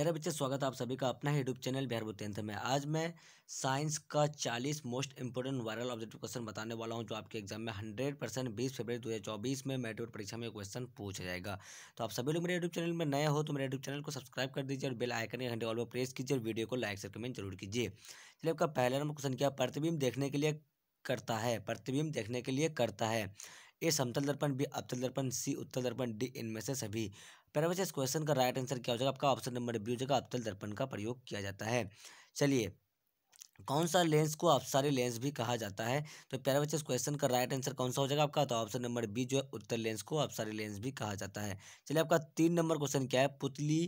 प्यारे बच्चे स्वागत है आप सभी का अपना यूट्यूब चैनल बिहार बुटेंथ में आज मैं साइंस का 40 most important viral objective question बताने वाला हूं जो आपके एग्जाम में 100 परसेंट बीस फरवरी 2024 में मेट्रिक परीक्षा में क्वेश्चन पूछा जाएगा तो आप सभी लोग मेरे यूट्यूब चैनल में नए हो तो मेरे यूट्यूब चैनल को सब्सक्राइब कर दीजिए और बिल आइकन घंटे ऑल पर प्रेस कीजिए और वीडियो को लाइक से कमेंट जरूर कीजिए चलिए आपका पहला नंबर क्वेश्चन किया प्रतिबिंब देखने के लिए करता है प्रतिबिंब देखने के लिए करता है ए समतल दर्पण बी अवतल दर्पण सी उत्तल दर्पण डी इनमें से सभी पैरवे इस क्वेश्चन का राइट आंसर क्या हो जाएगा आपका ऑप्शन नंबर बी हो जाएगा अवतल दर्पण का प्रयोग किया जाता है चलिए कौन सा लेंस को अपसारी लेंस भी कहा जाता है तो प्यारे बच्चे इस क्वेश्चन का राइट आंसर कौन सा हो जाएगा आपका तो ऑप्शन नंबर बी जो है उत्तर लेंस को अपसारी लेंस भी कहा जाता है चलिए आपका तीन नंबर क्वेश्चन क्या है पुतली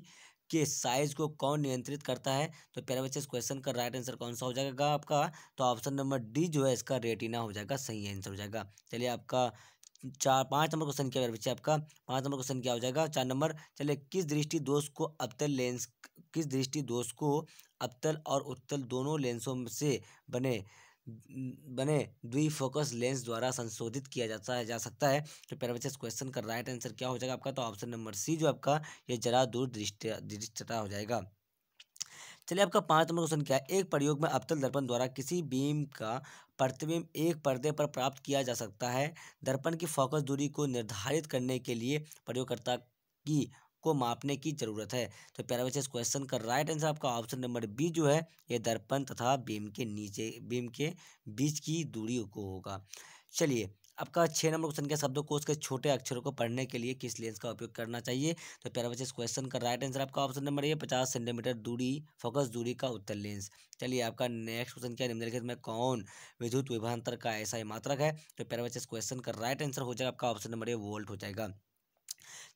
के साइज को कौन नियंत्रित करता है तो प्यारे बच्चे इस क्वेश्चन का राइट आंसर कौन सा हो जाएगा आपका तो ऑप्शन नंबर डी जो है इसका रेटिना हो जाएगा सही आंसर हो जाएगा चलिए आपका चार पाँच नंबर क्वेश्चन क्या बच्चे आपका पाँच नंबर क्वेश्चन क्या हो जाएगा चार नंबर चले किस दृष्टि दोष को अबतल लेंस किस दृष्टि दोष को अबतल और उत्तल दोनों लेंसों से बने बने द्विफोकस लेंस द्वारा संशोधित किया जाता है जा सकता है तो पहले बच्चे इस क्वेश्चन का राइट आंसर क्या हो जाएगा आपका तो ऑप्शन नंबर सी जो आपका ये जरा दूर दृष्टि दृष्टता हो जाएगा चलिए आपका पाँच नंबर क्वेश्चन क्या है एक प्रयोग में अवतल दर्पण द्वारा किसी बीम का प्रतिबिंब एक पर्दे पर प्राप्त किया जा सकता है दर्पण की फोकस दूरी को निर्धारित करने के लिए प्रयोगकर्ता की को मापने की जरूरत है तो प्यारा बच्चे इस क्वेश्चन का राइट आंसर आपका ऑप्शन नंबर बी जो है ये दर्पण तथा बीम के नीचे बीम के बीच की दूरी को होगा चलिए आपका छः नंबर क्वेश्चन के शब्दों को के छोटे अक्षरों को पढ़ने के लिए किस लेंस का उपयोग करना चाहिए तो प्यारा बच्चे इस क्वेश्चन का राइट आंसर आपका ऑप्शन नंबर ये पचास सेंटीमीटर दूरी फोकस दूरी का उत्तर लेंस चलिए आपका नेक्स्ट क्वेश्चन क्या निम्नलिखित में कौन विद्युत विभांतर का ऐसा ही मात्रक है तो प्यारा बच्चे इस क्वेश्चन का राइट आंसर हो जाएगा आपका ऑप्शन नंबर ये वोल्ट हो जाएगा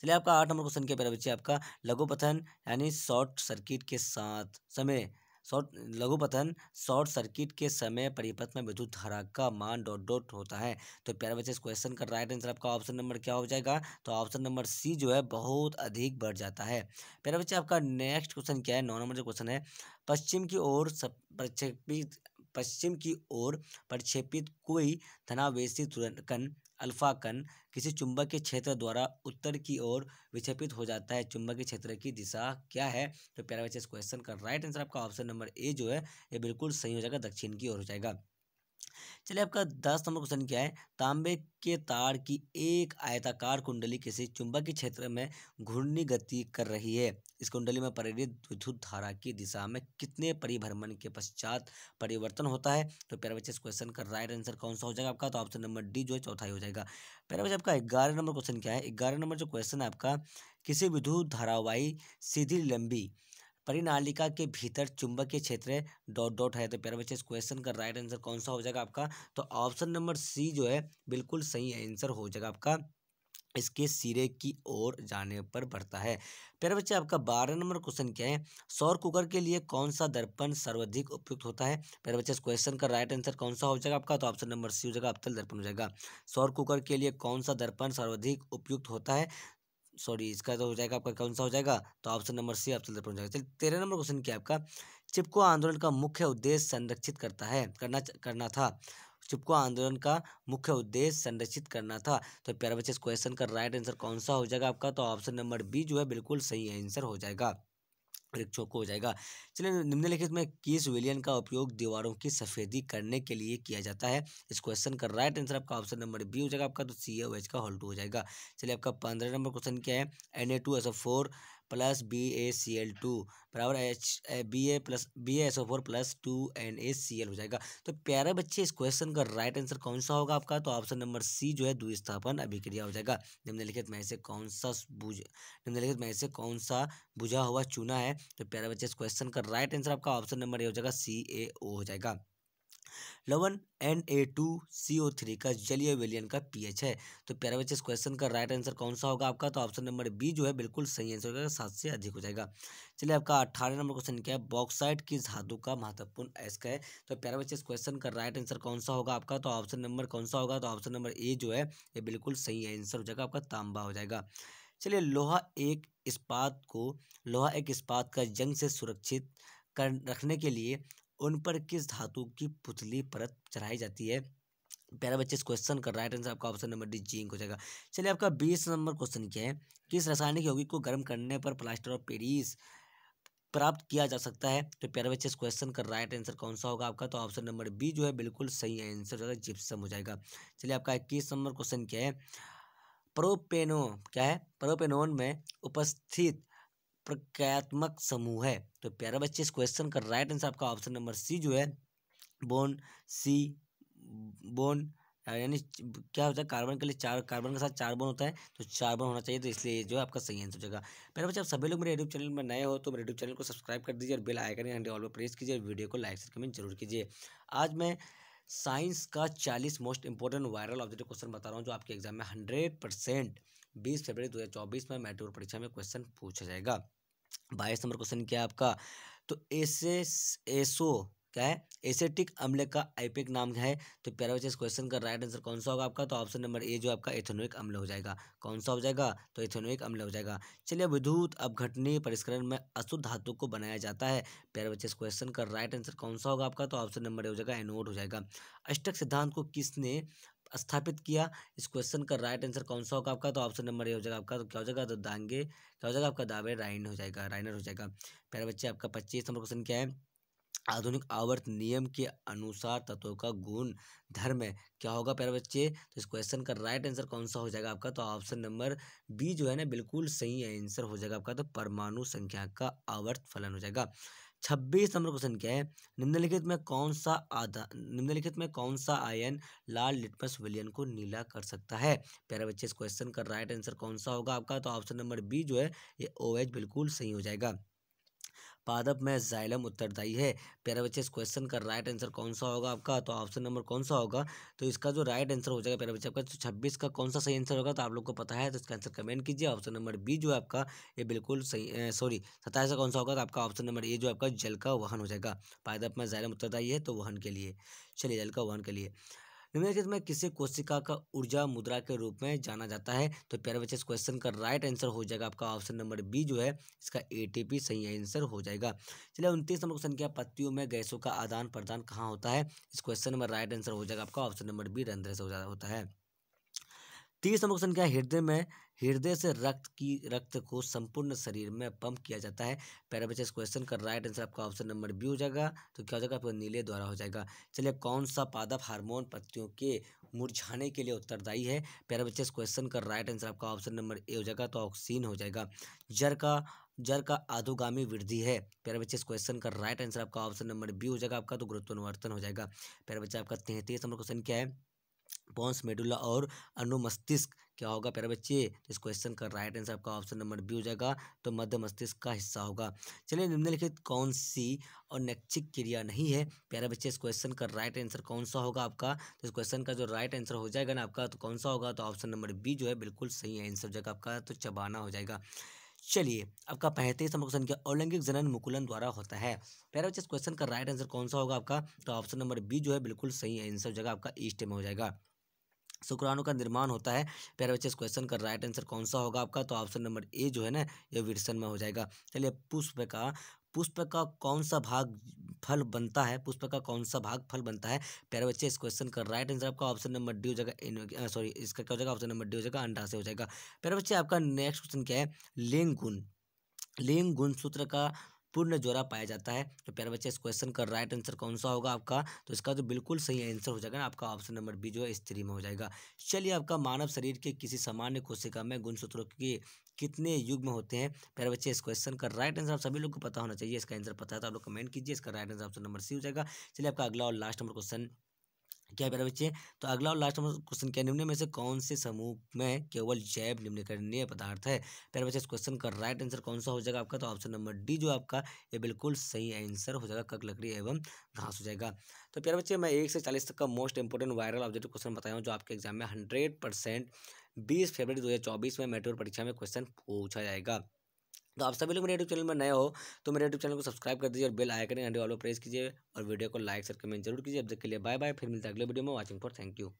चलिए आपका आठ नंबर क्वेश्चन क्या प्यारा बच्चे आपका लघुपथन यानी शॉर्ट सर्किट के साथ समय शॉर्ट लघुपतन शॉर्ट सर्किट के समय परिपथ में विद्युत धारा का मान डॉट डॉट होता है तो प्यारे बच्चे इस क्वेश्चन का राइट आंसर आपका ऑप्शन नंबर क्या हो जाएगा तो ऑप्शन नंबर सी जो है बहुत अधिक बढ़ जाता है प्यारे बच्चे आपका नेक्स्ट क्वेश्चन क्या है नौ नंबर जो क्वेश्चन है पश्चिम की ओर प्रक्षेपित पश्चिम की ओर प्रक्षेपित कोई धनावेशी तुरंकन अल्फा कण किसी चुंबक के क्षेत्र द्वारा उत्तर की ओर विक्षेपित हो जाता है चुंबक के क्षेत्र की दिशा क्या है तो प्यारा बच्चे इस क्वेश्चन का राइट आंसर आपका ऑप्शन नंबर ए जो है ये बिल्कुल सही हो जाएगा दक्षिण की ओर हो जाएगा चलिए आपका दस नंबर क्वेश्चन क्या है तांबे के तार की एक आयताकार कुंडली किसी चुंबकीय क्षेत्र में घूर्णी गति कर रही है इस कुंडली में प्रेरित विद्युत धारा की दिशा में कितने परिभ्रमण के पश्चात परिवर्तन होता है तो प्यारे बच्चे इस क्वेश्चन का राइट आंसर कौन सा हो जाएगा आपका तो ऑप्शन नंबर डी जो है ही हो जाएगा प्यारे बच्चे आपका ग्यारह नंबर क्वेश्चन क्या है ग्यारह नंबर जो क्वेश्चन है आपका किसी विद्युत धारावाही सीधी लंबी परिनालिका के भीतर चुंबकीय क्षेत्र डॉट डॉट है तो प्यारे बच्चे इस क्वेश्चन का राइट आंसर कौन सा हो जाएगा आपका तो ऑप्शन नंबर सी जो है बिल्कुल सही आंसर हो जाएगा आपका इसके सिरे की ओर जाने पर बढ़ता है प्यारे बच्चे आपका बारह नंबर क्वेश्चन क्या है सौर कुकर के लिए कौन सा दर्पण सर्वाधिक उपयुक्त होता है प्यारे बच्चे इस क्वेश्चन का राइट आंसर कौन सा हो जाएगा आपका तो ऑप्शन नंबर सी हो जाएगा अबतल दर्पण हो जाएगा सौर कुकर के लिए कौन सा दर्पण सर्वाधिक उपयुक्त होता है सॉरी इसका तो हो जाएगा आपका कौन सा हो जाएगा तो ऑप्शन नंबर सी ऑप्शन हो जाएगा चलिए तेरह नंबर क्वेश्चन क्या आपका चिपको आंदोलन का मुख्य उद्देश्य संरक्षित करता है करना करना था चिपको आंदोलन का मुख्य उद्देश्य संरक्षित करना था तो प्यारे बच्चे इस क्वेश्चन का राइट आंसर कौन सा हो जाएगा आपका तो ऑप्शन नंबर बी जो है बिल्कुल सही आंसर हो जाएगा परीक्षों को हो जाएगा चलिए निम्नलिखित में किस विलियन का उपयोग दीवारों की सफ़ेदी करने के लिए किया जाता है इस क्वेश्चन का राइट आंसर आपका ऑप्शन नंबर बी हो जाएगा आपका तो सी एच का हॉल हो जाएगा चलिए आपका पंद्रह नंबर क्वेश्चन क्या है N A two S four plus B A C L two बराबर H B A plus B S O four plus two N A C L हो जाएगा तो प्यारे बच्चे इस क्वेश्चन का राइट आंसर कौन सा होगा आपका तो ऑप्शन नंबर सी जो है द्विस्थापन अभिक्रिया हो जाएगा निम्नलिखित में से कौन सा बुझ निम्नलिखित में से कौन सा बुझा हुआ चुना है तो प्यारे बच्चे इस क्वेश्चन का राइट आंसर आपका ऑप्शन नंबर ए हो जाएगा सी ए ओ हो जाएगा लवन N A two C O three का जलीय विलियन का पीएच है तो प्यारे बच्चे इस क्वेश्चन का राइट आंसर कौन सा होगा आपका तो ऑप्शन नंबर बी जो है बिल्कुल सही आंसर होगा सात से अधिक हो जाएगा चलिए आपका अठारह नंबर क्वेश्चन क्या है बॉक्साइड की धातु का महत्वपूर्ण अयस्क है तो प्यारे बच्चे इस क्वेश्चन का राइट आंसर कौन सा होगा आपका तो ऑप्शन नंबर कौन सा होगा तो ऑप्शन नंबर ए जो है ये बिल्कुल सही आंसर हो जाएगा आपका तांबा हो जाएगा चलिए लोहा एक इस्पात को लोहा एक इस्पात का जंग से सुरक्षित कर रखने के लिए उन पर किस धातु की पुतली परत चढ़ाई जाती है प्यारा बच्चे इस क्वेश्चन कर राइट आंसर आपका ऑप्शन नंबर डी जिंक हो जाएगा चलिए आपका बीस नंबर क्वेश्चन क्या है किस रासायनिक यौगिक को गर्म करने पर प्लास्टर ऑफ पेरिस प्राप्त किया जा सकता है तो प्यारे बच्चे इस क्वेश्चन का राइट आंसर कौन सा होगा आपका तो ऑप्शन नंबर बी जो है बिल्कुल सही आंसर ज़्यादा जिप्सम हो जाएगा चलिए आपका इक्कीस नंबर क्वेश्चन क्या है प्रोपेनो क्या है प्रोपेनोन में उपस्थित प्रक्रियात्मक समूह है तो प्यारे बच्चे इस क्वेश्चन का राइट आंसर आपका ऑप्शन नंबर सी जो है बोन सी बोन यानी क्या होता है कार्बन के लिए चार कार्बन के साथ चार बोन होता है तो चार बोन होना चाहिए तो इसलिए जो है आपका सही आंसर हो जाएगा मेरे बच्चे आप सभी लोग मेरे यूट्यूब चैनल में नए हो तो मेरे यूट्यूब चैनल को सब्सक्राइब कर दीजिए और बेल आइकन घंटे ऑल पर प्रेस कीजिए वीडियो को लाइक से कमेंट जरूर कीजिए आज मैं साइंस का चालीस most important viral objective question बता रहा हूँ जो आपके एग्जाम में हंड्रेड परसेंट बीस फरवरी दो हज़ार चौबीस में मैट्रिक परीक्षा में क्वेश्चन पूछा जाएगा बाईस नंबर क्वेश्चन क्या है आपका तो ऐसे एसो क्या है एसेटिक अम्ल का आईपेक नाम है तो प्यारा बच्चे इस क्वेश्चन का राइट आंसर कौन सा होगा आपका तो ऑप्शन नंबर ए जो आपका एथेनोइक अम्ल हो जाएगा कौन सा हो जाएगा तो एथेनोइक अम्ल हो जाएगा चलिए विद्युत अपघटनीय परिष्करण में अशुद्ध धातु को बनाया जाता है प्यारा बच्चे इस क्वेश्चन का राइट आंसर कौन सा होगा आपका तो ऑप्शन नंबर ए हो जाएगा एनोड हो जाएगा अष्टक सिद्धांत को किसने स्थापित किया इस क्वेश्चन का राइट आंसर कौन सा होगा आपका तो ऑप्शन नंबर ए हो जाएगा आपका तो क्या हो जाएगा तो दांगे क्या हो जाएगा आपका दावे राइन हो जाएगा राइनर हो जाएगा पहले बच्चे आपका पच्चीस नंबर क्वेश्चन क्या है आधुनिक आवर्त नियम के अनुसार तत्वों का गुण धर्म है क्या होगा प्यारे बच्चे तो इस क्वेश्चन का राइट आंसर कौन सा हो जाएगा आपका तो ऑप्शन नंबर बी जो है ना बिल्कुल सही आंसर हो जाएगा आपका तो परमाणु संख्या का आवर्त फलन हो जाएगा छब्बीस नंबर क्वेश्चन क्या है निम्नलिखित में कौन सा आधा निम्नलिखित में कौन सा आयन लाल लिटमस विलियन को नीला कर सकता है प्यारे बच्चे इस क्वेश्चन का राइट आंसर कौन सा होगा आपका तो ऑप्शन नंबर बी जो है ये ओ एच बिल्कुल सही हो जाएगा पादप में जाइलम उत्तरदायी है प्यारे बच्चे इस क्वेश्चन का राइट आंसर कौन सा होगा आपका तो ऑप्शन नंबर कौन सा होगा तो इसका जो राइट आंसर हो जाएगा प्यारे बच्चे आपका तो छब्बीस का कौन सा सही आंसर होगा तो आप लोग को पता है तो इसका आंसर कमेंट कीजिए ऑप्शन नंबर बी जो है आपका ये बिल्कुल सही सॉरी सत्ताईस का कौन सा होगा तो आपका ऑप्शन नंबर ए जो आपका जल का वहन हो जाएगा पादप में जाइलम उत्तरदायी है तो वहन के लिए चलिए जल का वहन के लिए निम्नलिखित में किसे कोशिका का ऊर्जा मुद्रा के रूप में जाना जाता है तो प्यारे बच्चे इस क्वेश्चन का राइट आंसर हो जाएगा आपका ऑप्शन नंबर बी जो है इसका एटीपी सही आंसर हो जाएगा चलिए उनतीस नंबर क्वेश्चन क्या पत्तियों में गैसों का आदान प्रदान कहाँ होता है इस क्वेश्चन में राइट आंसर हो जाएगा आपका ऑप्शन नंबर बी रंध्र से हो जाता है तीस नंबर क्वेश्चन क्या है हृदय में हृदय से रक्त की रक्त को संपूर्ण शरीर में पंप किया जाता है पहला बच्चा इस क्वेश्चन का राइट आंसर आपका ऑप्शन नंबर बी हो जाएगा तो क्या हो जाएगा आपको नीले द्वारा हो जाएगा चलिए कौन सा पादप हार्मोन पत्तियों के मुरझाने के लिए उत्तरदायी है पहला बच्चा इस क्वेश्चन का राइट आंसर आपका ऑप्शन नंबर ए हो जाएगा तो ऑक्सीन हो जाएगा जर का जर का आधुगामी वृद्धि है प्यारे बच्चे इस क्वेश्चन का राइट आंसर आपका ऑप्शन नंबर बी हो जाएगा आपका तो गुरुत्वानुवर्तन हो जाएगा प्यारे बच्चे आपका तैंतीस नंबर क्वेश्चन क्या है पॉन्स मेडुला और अनुमस्तिष्क क्या होगा प्यारे बच्चे तो इस क्वेश्चन का राइट आंसर आपका ऑप्शन नंबर बी हो जाएगा तो मध्य मस्तिष्क का हिस्सा होगा चलिए निम्नलिखित कौन सी और नैच्छिक क्रिया नहीं है प्यारे बच्चे इस क्वेश्चन का राइट आंसर कौन सा होगा आपका तो इस क्वेश्चन का जो राइट आंसर हो जाएगा ना आपका तो कौन सा होगा तो ऑप्शन नंबर बी जो है बिल्कुल सही आंसर हो जाएगा आपका तो चबाना हो जाएगा चलिए आपका पैंतीस नंबर क्वेश्चन क्या औलैंगिक जनन मुकुलन द्वारा होता है प्यारे बच्चे इस क्वेश्चन का राइट आंसर कौन सा होगा आपका तो ऑप्शन नंबर बी जो है बिल्कुल सही आंसर हो जाएगा आपका ईस्ट में हो जाएगा शुक्राणु का निर्माण होता है प्यारे बच्चे इस क्वेश्चन का राइट आंसर कौन सा होगा आपका तो ऑप्शन नंबर ए जो है ना ये विरसन में हो जाएगा चलिए पुष्प का पुष्प का कौन सा भाग फल बनता है पुष्प का कौन सा भाग फल बनता है प्यारे बच्चे इस क्वेश्चन का राइट आंसर आपका ऑप्शन नंबर डी हो जाएगा सॉरी इसका क्या हो जाएगा ऑप्शन नंबर डी हो जाएगा अंडाशय हो जाएगा प्यारे बच्चे आपका नेक्स्ट क्वेश्चन क्या है लिंग गुण लिंग गुण सूत्र का पूर्ण जोरा पाया जाता है तो प्यारे बच्चे इस क्वेश्चन का राइट आंसर कौन सा होगा आपका तो इसका जो तो बिल्कुल सही आंसर हो जाएगा ना आपका ऑप्शन नंबर बी जो है स्त्री में हो जाएगा चलिए आपका मानव शरीर के किसी सामान्य कोशिका में गुणसूत्रों के कितने युग में होते हैं प्यारे बच्चे इस क्वेश्चन का राइट आंसर आप सभी लोग को पता होना चाहिए इसका आंसर पता है तो आप लोग कमेंट कीजिए इसका right answer option number C हो जाएगा चलिए आपका अगला और लास्ट नंबर क्वेश्चन क्या प्यारे बच्चे तो अगला और लास्ट क्वेश्चन क्या निम्न में से कौन से समूह में केवल जैव निम्नकरणीय पदार्थ है प्यारे बच्चे इस क्वेश्चन का राइट आंसर कौन सा हो जाएगा आपका तो ऑप्शन नंबर डी जो आपका ये बिल्कुल सही आंसर हो जाएगा कक लकड़ी एवं घास हो जाएगा तो प्यारे बच्चे मैं एक से चालीस तक का most important viral objective question बताया हूँ जो आपके एग्जाम में हंड्रेड परसेंट बीस फरवरी दो हज़ार चौबीस में मेट्रोल परीक्षा में क्वेश्चन पूछा जाएगा तो आप सभी लोग मेरे यूट्यूब चैनल में नए हो तो मेरे यूट्यूब चैनल को सब्सक्राइब कर दीजिए और बेल आइकन घंटे वालों प्रेस कीजिए और वीडियो को लाइक और कमेंट जरूर कीजिए अब तक के लिए बाय बाय फिर मिलता है अगले वीडियो में वॉचिंग फॉर थैंक यू